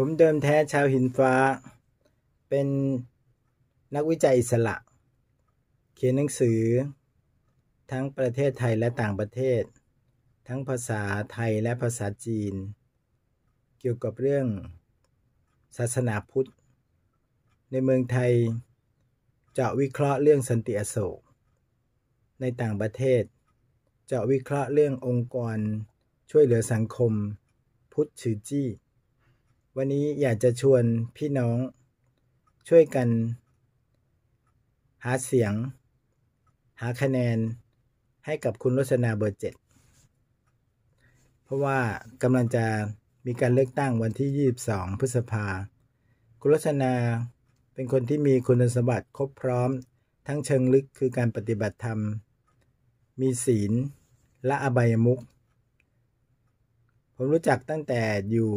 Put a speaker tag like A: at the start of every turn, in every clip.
A: ผม เดิมแท้ชาวหินฟ้า เป็นนักวิจัยอิสระ เขียนหนังสือ ทั้งประเทศไทยและต่างประเทศ ทั้งภาษาไทยและภาษาจีน เกี่ยวกับเรื่อง ศาสนาพุทธ ในเมืองไทย จะวิเคราะห์เรื่องสันติอโศก ในต่างประเทศ จะวิเคราะห์เรื่ององค์กร ช่วยเหลือสังคมพุทธชื่อจี้วันนี้อยากจะชวนพี่น้อง ช่วยกัน หาเสียง หาคะแนน ให้กับคุณรสนาเบอร์เจ็ดเพราะว่ากำลังจะมีการเลือกตั้งวันที่ 22 พฤษภา คุณรสนาเป็นคนที่มีคุณสมบัติครบพร้อม ทั้งเชิงลึกคือการปฏิบัติธรรม มีศีลและอบายมุขผมรู้จักตั้งแต่อยู่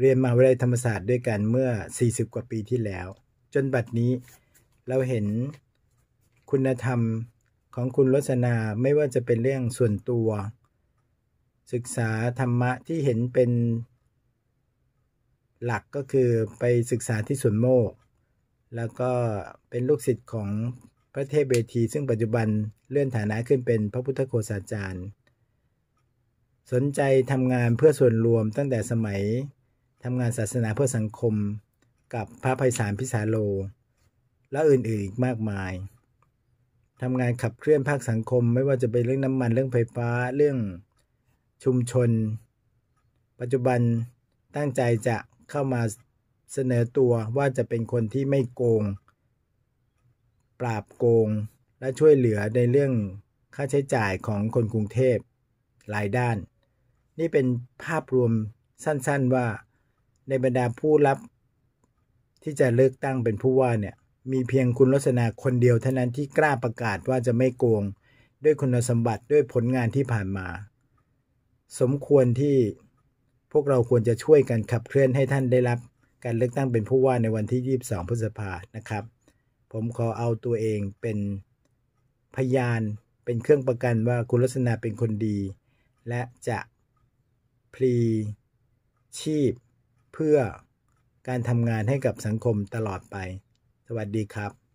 A: เรียนมหาวิทยาลัยธรรมศาสตร์ด้วยกันเมื่อ 40 กว่าปีที่แล้ว จนบัดนี้เราเห็นคุณธรรมของคุณลสนาไม่ว่าจะเป็นเรื่องส่วนตัว ศึกษาธรรมะที่เห็นเป็นหลักก็คือไปศึกษาที่สวนโมกแล้วก็เป็นลูกศิษย์ของพระเทพเบทีซึ่งปัจจุบันเลื่อนฐานะขึ้นเป็นพระพุทธโฆษาจารย์ สนใจทำงานเพื่อส่วนรวมตั้งแต่สมัยทำงานศาสนาเพื่อสังคมกับพระภัยสารพิสาโล และอื่นๆอีกมากมาย ทำงานขับเคลื่อนภาคสังคม ไม่ว่าจะเป็นเรื่องน้ำมันเรื่องไฟฟ้าเรื่องชุมชน ปัจจุบันตั้งใจจะเข้ามาเสนอตัวว่าจะเป็นคนที่ไม่โกง ปราบโกงและช่วยเหลือในเรื่องค่าใช้จ่ายของคนกรุงเทพหลายด้าน นี่เป็นภาพรวมสั้น ๆว่าในบรรดาผู้รับที่จะเลือกตั้งเป็นผู้ว่าเนี่ยมีเพียงคุณลักษณะคนเดียวเท่านั้นที่กล้าประกาศว่าจะไม่โกงด้วยคุณสมบัติด้วยผลงานที่ผ่านมา สมควรที่พวกเราควรจะช่วยกันขับเคลื่อนให้ท่านได้รับ การเลือกตั้งเป็นผู้ว่าในวันที่ 22 พฤษภานะครับ ผมขอเอาตัวเองเป็นพยานเป็นเครื่องประกันว่าคุณลักษณะเป็นคนดี และจะพลีชีพเพื่อการทำงานให้กับสังคมตลอดไป สวัสดีครับ